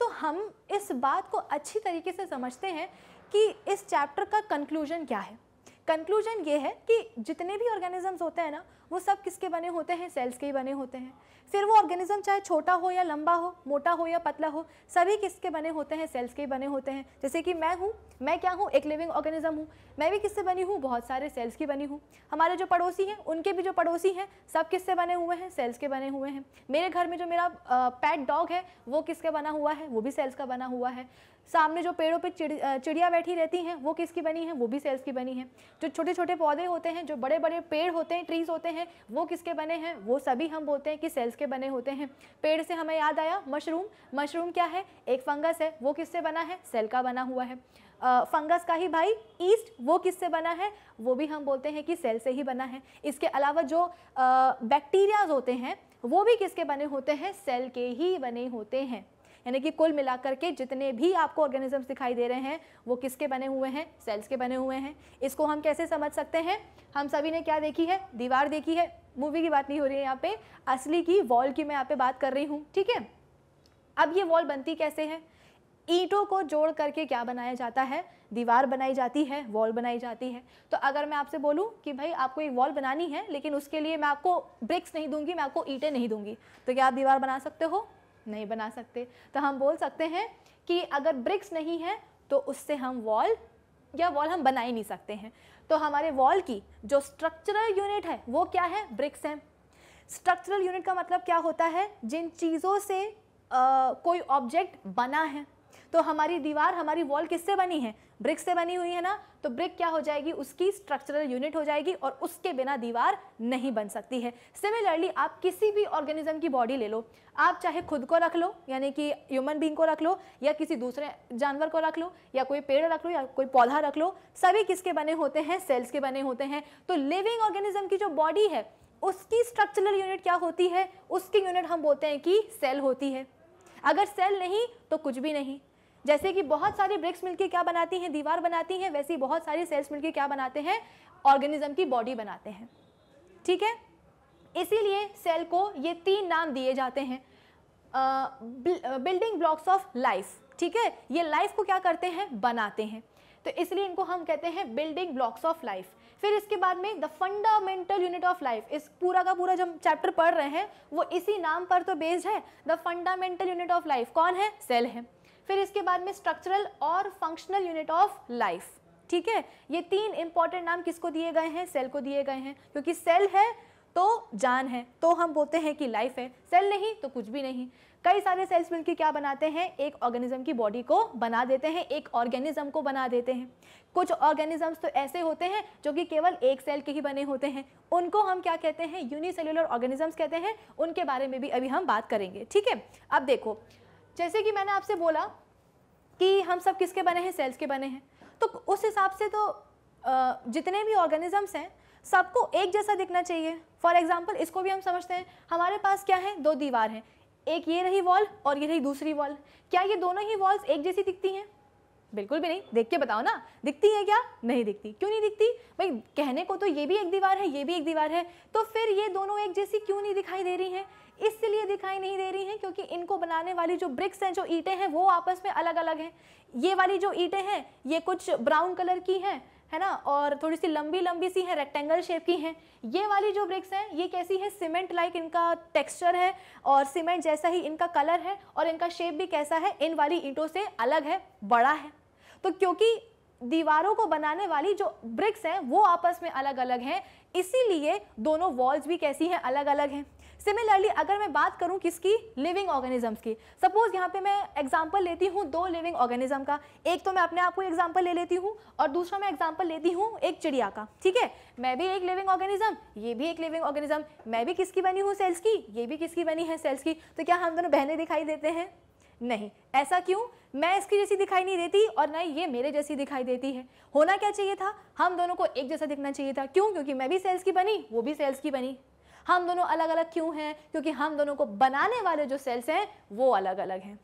तो हम इस बात को अच्छी तरीके से समझते हैं कि इस चैप्टर का कंक्लूजन क्या है कंक्लूजन ये है कि जितने भी ऑर्गेनिजम्स होते हैं ना वो सब किसके बने होते हैं सेल्स के ही बने होते हैं फिर वो ऑर्गेनिज्म चाहे छोटा हो या लंबा हो मोटा हो या पतला हो सभी किसके बने होते हैं सेल्स के ही बने होते हैं जैसे कि मैं हूँ मैं क्या हूँ एक लिविंग ऑर्गेनिज्म हूँ मैं भी किससे बनी हूँ बहुत सारे सेल्स की बनी हूँ हमारे जो पड़ोसी हैं उनके भी जो पड़ोसी हैं सब किससे बने हुए हैं सेल्स के बने हुए हैं मेरे घर में जो मेरा पैट डॉग है वो किसके बना हुआ है वो भी सेल्स का बना हुआ है सामने जो पेड़ों पे चिड़िया बैठी रहती हैं वो किसकी बनी है वो भी सेल्स की बनी है जो छोटे छोटे पौधे होते हैं जो बड़े बड़े पेड़ होते हैं ट्रीज होते हैं हैं वो किसके बने हैं वो सभी हम बोलते हैं कि सेल्स के बने होते हैं पेड़ से हमें याद आया मशरूम मशरूम क्या है एक फंगस है वो किससे बना है सेल का बना हुआ है फंगस का ही भाई ईस्ट वो किससे बना है वो भी हम बोलते हैं कि सेल से ही बना है इसके अलावा जो बैक्टीरियाज होते हैं वो भी किसके बने होते हैं सेल के ही बने होते हैं यानी कि कुल मिलाकर के जितने भी आपको ऑर्गेनिजम्स दिखाई दे रहे हैं वो किसके बने हुए हैं सेल्स के बने हुए हैं इसको हम कैसे समझ सकते हैं हम सभी ने क्या देखी है दीवार देखी है मूवी की बात नहीं हो रही है यहाँ पे असली की वॉल की मैं यहाँ पे बात कर रही हूँ ठीक है अब ये वॉल बनती कैसे है ईंटों को जोड़ करके क्या बनाया जाता है दीवार बनाई जाती है वॉल बनाई जाती है तो अगर मैं आपसे बोलूं कि भाई आपको एक वॉल बनानी है लेकिन उसके लिए मैं आपको ब्रिक्स नहीं दूंगी मैं आपको ईंटें नहीं दूंगी तो क्या आप दीवार बना सकते हो नहीं बना सकते तो हम बोल सकते हैं कि अगर ब्रिक्स नहीं है तो उससे हम वॉल या वॉल हम बना ही नहीं सकते हैं तो हमारे वॉल की जो स्ट्रक्चरल यूनिट है वो क्या है ब्रिक्स हैं स्ट्रक्चरल यूनिट का मतलब क्या होता है जिन चीज़ों से आ, कोई ऑब्जेक्ट बना है तो हमारी दीवार हमारी वॉल किससे बनी है ब्रिक से बनी हुई है ना तो ब्रिक क्या हो जाएगी उसकी स्ट्रक्चरल यूनिट हो जाएगी और उसके बिना दीवार नहीं बन सकती है सिमिलरली आप किसी भी ऑर्गेनिज्म की बॉडी ले लो आप चाहे खुद को रख लो यानी कि ह्यूमन बींग को रख लो या किसी दूसरे जानवर को रख लो या कोई पेड़ रख लो या कोई पौधा रख लो सभी किसके बने होते हैं सेल्स के बने होते हैं तो लिविंग ऑर्गेनिज्म की जो बॉडी है उसकी स्ट्रक्चरल यूनिट क्या होती है उसकी यूनिट हम बोलते हैं कि सेल होती है अगर सेल नहीं तो कुछ भी नहीं जैसे कि बहुत सारी ब्रिक्स मिलकर क्या बनाती हैं दीवार बनाती हैं वैसे ही बहुत सारी सेल्स मिलकर क्या बनाते हैं ऑर्गेनिज्म की बॉडी बनाते हैं ठीक है इसीलिए सेल को ये तीन नाम दिए जाते हैं बिल्डिंग ब्लॉक्स ऑफ लाइफ ठीक है ये लाइफ को क्या करते हैं बनाते हैं तो इसलिए इनको हम कहते हैं बिल्डिंग ब्लॉक्स ऑफ लाइफ फिर इसके बाद में the fundamental unit of life इस पूरा का पूरा जो चैप्टर पढ़ रहे हैं वो इसी नाम पर तो बेस्ड है the fundamental unit of life कौन है सेल है फिर इसके बाद में स्ट्रक्चरल और फंक्शनल यूनिट ऑफ लाइफ ठीक है ये तीन इंपॉर्टेंट नाम किसको दिए गए हैं सेल को दिए गए हैं क्योंकि सेल है तो जान है तो हम बोलते हैं कि लाइफ है सेल नहीं तो कुछ भी नहीं कई सारे सेल्स मिलकर क्या बनाते हैं एक ऑर्गेनिज्म की बॉडी को बना देते हैं एक ऑर्गेनिज्म को बना देते हैं कुछ ऑर्गेनिजम्स तो ऐसे होते हैं जो कि केवल एक सेल के ही बने होते हैं उनको हम क्या कहते हैं यूनिसेलुलर ऑर्गेनिजम्स कहते हैं उनके बारे में भी अभी हम बात करेंगे ठीक है अब देखो जैसे कि मैंने आपसे बोला कि हम सब किसके बने हैं सेल्स के बने हैं तो उस हिसाब से तो जितने भी ऑर्गेनिजम्स हैं सबको एक जैसा दिखना चाहिए फॉर एग्जाम्पल इसको भी हम समझते हैं हमारे पास क्या है दो दीवार हैं एक ये रही वॉल और ये रही दूसरी वॉल क्या ये दोनों ही वॉल्स एक जैसी दिखती हैं बिल्कुल भी नहीं देख के बताओ ना दिखती है क्या नहीं दिखती क्यों नहीं दिखती भाई कहने को तो ये भी एक दीवार है ये भी एक दीवार है तो फिर ये दोनों एक जैसी क्यों नहीं दिखाई दे रही हैं इसलिए दिखाई नहीं दे रही हैं क्योंकि इनको बनाने वाली जो ब्रिक्स हैं जो ईंटें हैं वो आपस में अलग अलग हैं ये वाली जो ईंटें हैं ये कुछ ब्राउन कलर की हैं है ना और थोड़ी सी लंबी लंबी सी है रेक्टेंगल शेप की हैं ये वाली जो ब्रिक्स हैं ये कैसी है सीमेंट लाइक इनका टेक्सचर है और सीमेंट जैसा ही इनका कलर है और इनका शेप भी कैसा है इन वाली ईंटों से अलग है बड़ा है तो क्योंकि दीवारों को बनाने वाली जो ब्रिक्स हैं वो आपस में अलग अलग हैं इसीलिए दोनों वॉल्स भी कैसी हैं अलग अलग हैं सिमिलरली अगर मैं बात करूँ किसकी लिविंग ऑर्गेनिजम्स की सपोज यहाँ पे मैं एग्जाम्पल लेती हूँ दो लिविंग ऑर्गेनिज्म का एक तो मैं अपने आप को एग्जाम्पल ले लेती हूँ और दूसरा मैं एग्जाम्पल लेती हूँ एक चिड़िया का ठीक है मैं भी एक लिविंग ऑर्गेनिज्म ये भी एक लिविंग ऑर्गेनिज्म मैं भी किसकी बनी हूँ सेल्स की ये भी किसकी बनी है सेल्स की तो क्या हम दोनों बहने दिखाई देते हैं नहीं ऐसा क्यों मैं इसकी जैसी दिखाई नहीं देती और ना ये मेरे जैसी दिखाई देती है होना क्या चाहिए था हम दोनों को एक जैसा दिखना चाहिए था क्यों क्योंकि मैं भी सेल्स की बनी वो भी सेल्स की बनी हम दोनों अलग अलग क्यों हैं क्योंकि हम दोनों को बनाने वाले जो सेल्स हैं वो अलग अलग हैं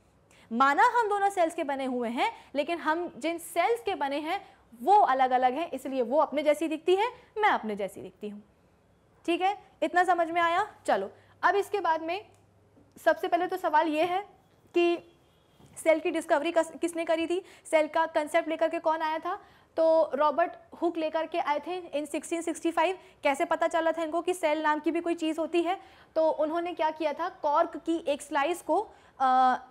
माना हम दोनों सेल्स के बने हुए हैं लेकिन हम जिन सेल्स के बने हैं वो अलग अलग हैं इसलिए वो अपने जैसी दिखती है मैं अपने जैसी दिखती हूँ ठीक है इतना समझ में आया चलो अब इसके बाद में सबसे पहले तो सवाल ये है कि सेल की डिस्कवरी किसने करी थी सेल का कंसेप्ट लेकर के कौन आया था तो रॉबर्ट हुक लेकर के आए थे इन 1665 कैसे पता चला था इनको कि सेल नाम की भी कोई चीज़ होती है तो उन्होंने क्या किया था कॉर्क की एक स्लाइस को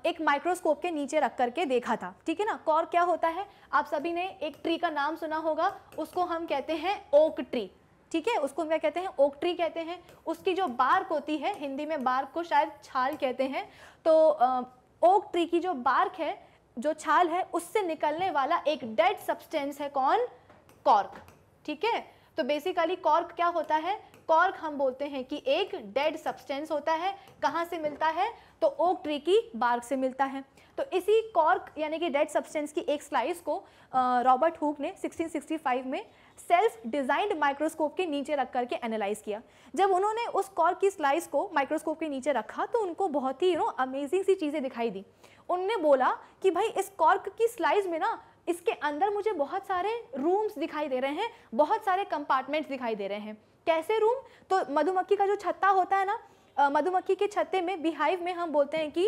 एक माइक्रोस्कोप के नीचे रख करके देखा था ठीक है ना कॉर्क क्या होता है आप सभी ने एक ट्री का नाम सुना होगा उसको हम कहते हैं ओक ट्री ठीक है उसको हम क्या कहते हैं ओक ट्री कहते हैं उसकी जो बार्क होती है हिंदी में बार्क को शायद छाल कहते हैं तो ओक ट्री की जो बार्क है जो छाल है उससे निकलने वाला एक डेड सब्सटेंस है कौन कॉर्क ठीक है तो बेसिकली कॉर्क क्या होता है कॉर्क हम बोलते हैं कि एक डेड सब्सटेंस होता है कहाँ से मिलता है तो ओक ट्री की बार्क से मिलता है तो इसी कॉर्क यानी कि डेड सब्सटेंस की एक स्लाइस को रॉबर्ट हुक ने 1665 में सेल्फ डिजाइंड माइक्रोस्कोप के नीचे रख करके एनालाइज किया जब उन्होंने उस कॉर्क की स्लाइस को माइक्रोस्कोप के नीचे रखा तो उनको बहुत ही यू नो अमेजिंग सी चीज़ें दिखाई दी उनने बोला कि भाई इस कॉर्क की स्लाइस में ना इसके अंदर मुझे बहुत सारे रूम्स दिखाई दे रहे हैं बहुत सारे कंपार्टमेंट्स दिखाई दे रहे हैं कैसे रूम तो मधुमक्खी का जो छत्ता होता है ना मधुमक्खी के छत्ते में बिहाइव में हम बोलते हैं कि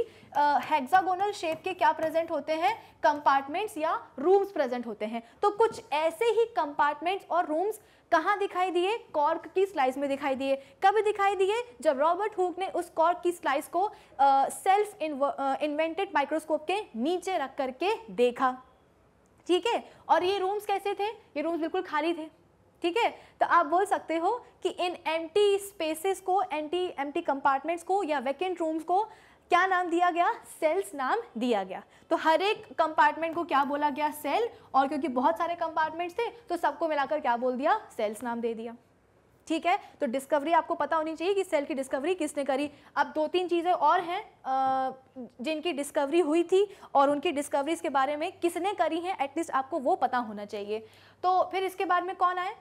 हेक्सागोनल शेप के क्या प्रेजेंट होते हैं कंपार्टमेंट्स या रूम्स प्रेजेंट होते हैं तो कुछ ऐसे ही कंपार्टमेंट्स और रूम्स कहाँ दिखाई दिए कॉर्क की स्लाइस में दिखाई दिए कब दिखाई दिए जब रॉबर्ट हुक ने उस कॉर्क की स्लाइस को सेल्फ इन्वेंटेड माइक्रोस्कोप के नीचे रख करके देखा ठीक है और ये रूम्स कैसे थे ये रूम्स बिल्कुल खाली थे ठीक है तो आप बोल सकते हो कि इन एम्प्टी स्पेसेस को एम एम्प्टी कंपार्टमेंट्स को या वैकेंट रूम्स को क्या नाम दिया गया सेल्स नाम दिया गया तो हर एक कंपार्टमेंट को क्या बोला गया सेल और क्योंकि बहुत सारे कंपार्टमेंट्स थे तो सबको मिलाकर क्या बोल दिया सेल्स नाम दे दिया ठीक है तो डिस्कवरी आपको पता होनी चाहिए कि सेल की डिस्कवरी किसने करी अब दो तीन चीज़ें और हैं जिनकी डिस्कवरी हुई थी और उनकी डिस्कवरीज के बारे में किसने करी हैं एटलीस्ट आपको वो पता होना चाहिए तो फिर इसके बाद में कौन आए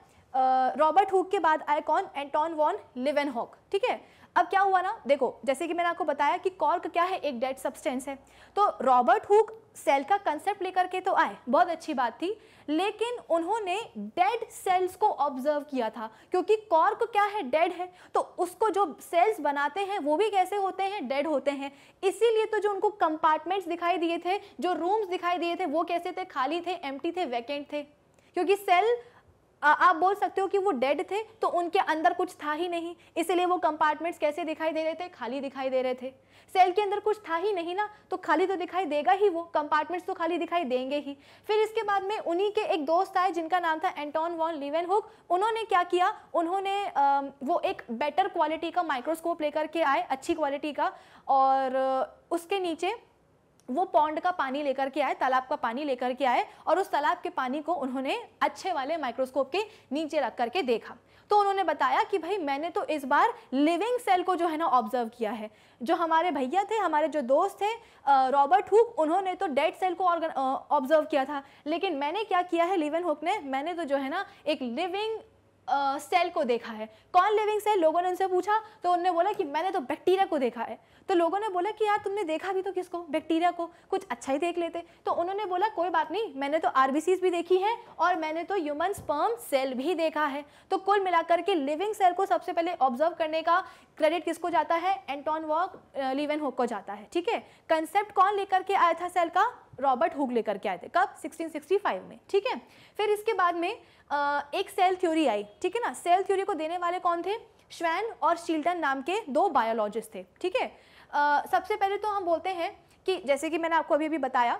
रॉबर्ट हुक के बाद आए कौन एंटोन वॉन लिवेन हॉक ठीक है अब क्या हुआ ना देखो जैसे कि मैंने आपको बताया कि कॉर्क क्या है एक डेड सब्सटेंस है तो रॉबर्ट हुक सेल का कंसेप्ट लेकर के तो आए बहुत अच्छी बात थी लेकिन उन्होंने डेड सेल्स को ऑब्जर्व किया था क्योंकि कॉर्क क्या है डेड है तो उसको जो सेल्स बनाते हैं वो भी कैसे होते हैं डेड होते हैं इसीलिए तो जो उनको कंपार्टमेंट्स दिखाई दिए थे जो रूम्स दिखाई दिए थे वो कैसे थे खाली थे एम्प्टी थे वैकेंट थे क्योंकि सेल आप बोल सकते हो कि वो डेड थे तो उनके अंदर कुछ था ही नहीं इसलिए वो कंपार्टमेंट्स कैसे दिखाई दे रहे थे खाली दिखाई दे रहे थे सेल के अंदर कुछ था ही नहीं ना तो खाली तो दिखाई देगा ही वो कंपार्टमेंट्स तो खाली दिखाई देंगे ही फिर इसके बाद में उन्हीं के एक दोस्त आए जिनका नाम था एंटोन वॉन लिवेन हुक उन्होंने क्या किया उन्होंने वो एक बेटर क्वालिटी का माइक्रोस्कोप लेकर के आए अच्छी क्वालिटी का और उसके नीचे वो पौंड का पानी लेकर के आए तालाब का पानी लेकर के आए और उस तालाब के पानी को उन्होंने अच्छे वाले माइक्रोस्कोप के नीचे रख करके देखा तो उन्होंने बताया कि भाई मैंने तो इस बार लिविंग सेल को जो है ना ऑब्जर्व किया है जो हमारे भैया थे हमारे जो दोस्त थे रॉबर्ट हुक उन्होंने तो डेड सेल को ऑब्जर्व किया था लेकिन मैंने क्या किया है लिवन हुक ने मैंने तो जो है ना एक लिविंग सेल uh, को देखा है कौन लिविंग सेल लोगों ने उनसे पूछा तो उनने बोला कि मैंने तो बैक्टीरिया को देखा है तो लोगों ने बोला कि यार तुमने देखा भी तो किसको बैक्टीरिया को कुछ अच्छा ही देख लेते तो उन्होंने बोला कोई बात नहीं मैंने तो आर भी देखी है और मैंने तो ह्यूमन स्पर्म सेल भी देखा है तो कुल मिलाकर के लिविंग सेल को सबसे पहले ऑब्जर्व करने का क्रेडिट किसको जाता है एंटॉन वॉक लिवन हुक को जाता है ठीक है कंसेप्ट कौन लेकर के आया था सेल का रॉबर्ट हुक लेकर के आए थे कब 1665 में ठीक है फिर इसके बाद में एक सेल थ्योरी आई ठीक है ना सेल थ्योरी को देने वाले कौन थे श्वैन और शील्टन नाम के दो बायोलॉजिस्ट थे ठीक है सबसे पहले तो हम बोलते हैं कि जैसे कि मैंने आपको अभी अभी बताया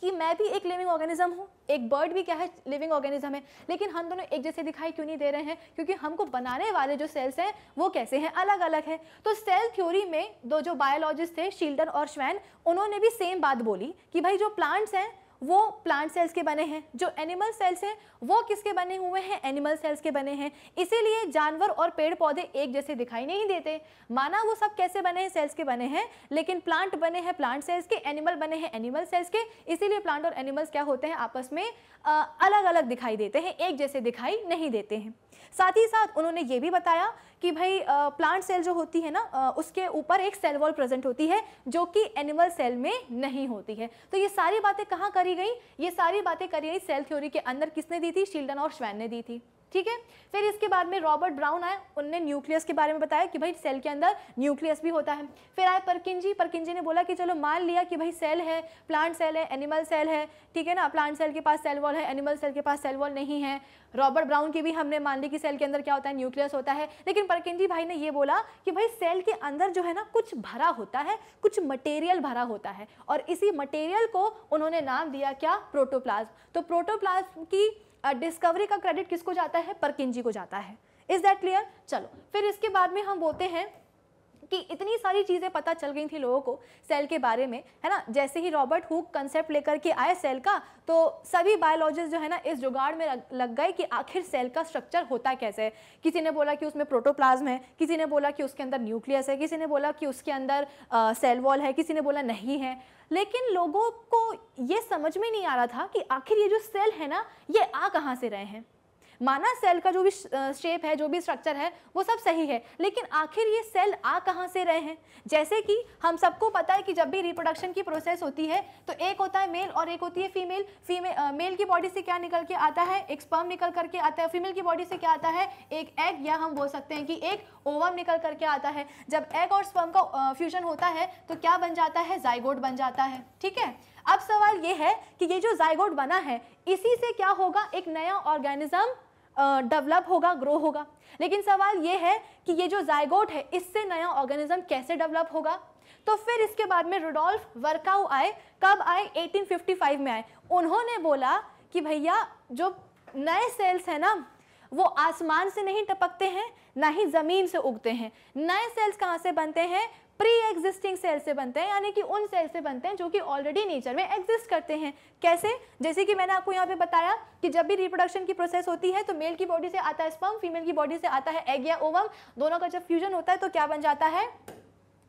कि मैं भी एक लिविंग ऑर्गेनिज्म हूँ एक बर्ड भी क्या है लिविंग ऑर्गेनिज्म है लेकिन हम दोनों एक जैसे दिखाई क्यों नहीं दे रहे हैं क्योंकि हमको बनाने वाले जो सेल्स हैं वो कैसे हैं अलग अलग हैं तो सेल थ्योरी में दो जो बायोलॉजिस्ट थे शील्डन और श्वैन उन्होंने भी सेम बात बोली कि भाई जो प्लांट्स हैं वो प्लांट सेल्स के बने हैं जो एनिमल सेल्स हैं वो किसके बने हुए हैं एनिमल सेल्स के बने हैं इसीलिए जानवर और पेड़ पौधे एक जैसे दिखाई नहीं देते माना वो सब कैसे बने हैं सेल्स के बने हैं लेकिन प्लांट बने हैं प्लांट सेल्स के एनिमल बने हैं एनिमल सेल्स के इसीलिए प्लांट और एनिमल्स क्या होते हैं आपस में आ, अलग अलग दिखाई देते हैं एक जैसे दिखाई नहीं देते हैं साथ ही साथ उन्होंने ये भी बताया कि भाई प्लांट सेल जो होती है ना उसके ऊपर एक सेल वॉल प्रेजेंट होती है जो कि एनिमल सेल में नहीं होती है तो ये सारी बातें कहाँ करी करी गई ये सारी बातें गई सेल थ्योरी के अंदर किसने दी थी शील्डन और श्वैन ने दी थी ठीक है फिर इसके बाद में रॉबर्ट ब्राउन आए उनने न्यूक्लियस के बारे में बताया कि भाई सेल के अंदर न्यूक्लियस भी होता है फिर आए परकिंजी परकिंजी ने बोला कि चलो मान लिया कि भाई सेल है प्लांट सेल है एनिमल सेल है ठीक है ना प्लांट सेल के पास सेल वॉल है एनिमल सेल के पास सेल वॉल नहीं है रॉबर्ट ब्राउन की भी हमने मान ली कि सेल के अंदर क्या होता है न्यूक्लियस होता है लेकिन परकिंजी भाई ने ये बोला कि भाई सेल के अंदर जो है ना कुछ भरा होता है कुछ मटेरियल भरा होता है और इसी मटेरियल को उन्होंने नाम दिया क्या प्रोटोप्लाज्म तो प्रोटोप्लाज्म की डिस्कवरी का क्रेडिट किसको जाता है परकिन जी को जाता है इज दैट क्लियर चलो फिर इसके बाद में हम बोलते हैं कि इतनी सारी चीज़ें पता चल गई थी लोगों को सेल के बारे में है ना जैसे ही रॉबर्ट हुक कंसेप्ट लेकर के आए सेल का तो सभी बायोलॉजिस्ट जो है ना इस जुगाड़ में लग गए कि आखिर सेल का स्ट्रक्चर होता कैसे है किसी ने बोला कि उसमें प्रोटोप्लाज्म है किसी ने बोला कि उसके अंदर न्यूक्लियस है किसी ने बोला कि उसके अंदर सेल वॉल है किसी ने बोला नहीं है लेकिन लोगों को ये समझ में नहीं आ रहा था कि आखिर ये जो सेल है ना ये आ कहाँ से रहे हैं माना सेल का जो भी शेप है जो भी स्ट्रक्चर है वो सब सही है लेकिन आखिर ये सेल आ कहाँ से रहे हैं जैसे कि हम सबको पता है कि जब भी रिप्रोडक्शन की प्रोसेस होती है तो एक होता है मेल और एक होती है फीमेल फीमेल मेल की बॉडी से क्या निकल के आता है एक स्पर्म निकल करके आता है फीमेल की बॉडी से क्या आता है एक एग या हम बोल सकते हैं कि एक ओवम निकल करके आता है जब एग और स्पर्म का फ्यूजन होता है तो क्या बन जाता है जायगोड बन जाता है ठीक है अब सवाल ये है कि ये जो जाइगोट बना है इसी से क्या होगा एक नया ऑर्गेनिज्म डेवलप होगा ग्रो होगा लेकिन सवाल ये है कि ये जो जायगोट है इससे नया ऑर्गेनिज्म कैसे डेवलप होगा तो फिर इसके बाद में रोडोल्फ वर्काउ आए कब आए 1855 में आए उन्होंने बोला कि भैया जो नए सेल्स हैं ना वो आसमान से नहीं टपकते हैं ना ही ज़मीन से उगते हैं नए सेल्स कहाँ से बनते हैं प्री एग्जिस्टिंग सेल से बनते हैं यानी कि उन सेल से बनते हैं जो कि ऑलरेडी नेचर में एग्जिस्ट करते हैं कैसे जैसे कि मैंने आपको यहाँ पे बताया कि जब भी रिप्रोडक्शन की प्रोसेस होती है तो मेल की बॉडी से आता है स्पम फीमेल की बॉडी से आता है एग या ओवम दोनों का जब फ्यूजन होता है तो क्या बन जाता है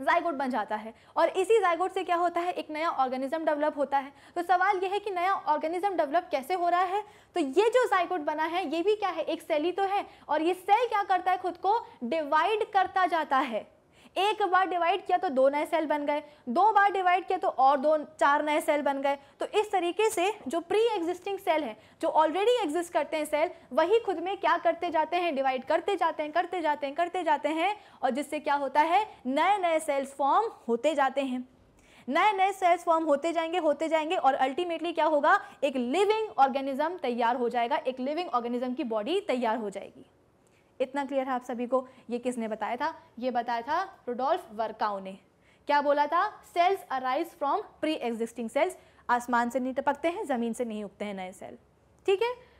जायगोट बन जाता है और इसी जायगोट से क्या होता है एक नया ऑर्गेनिज्म डेवलप होता है तो सवाल यह है कि नया ऑर्गेनिज्म डेवलप कैसे हो रहा है तो ये जो जायगोट बना है ये भी क्या है एक सेल ही तो है और ये सेल क्या करता है खुद को डिवाइड करता जाता है एक बार डिवाइड किया तो दो नए सेल बन गए दो बार डिवाइड किया तो और दो चार नए सेल बन गए तो इस तरीके से जो प्री एग्जिस्टिंग सेल हैं जो ऑलरेडी एग्जिस्ट करते हैं सेल वही खुद में क्या करते जाते हैं डिवाइड करते जाते हैं करते जाते हैं करते जाते हैं और जिससे क्या होता है नए नए सेल्स फॉर्म होते जाते हैं नए नए सेल्स फॉर्म होते जाएंगे होते जाएंगे और अल्टीमेटली क्या होगा एक लिविंग ऑर्गेनिज्म तैयार हो जाएगा एक लिविंग ऑर्गेनिज्म की बॉडी तैयार हो जाएगी इतना क्लियर है आप सभी को ये किसने बताया था ये बताया था रोडोल्फ वर्काओ ने क्या बोला था cells arise from pre existing cells आसमान से नहीं टपकते हैं ज़मीन से नहीं उगते हैं नए सेल ठीक है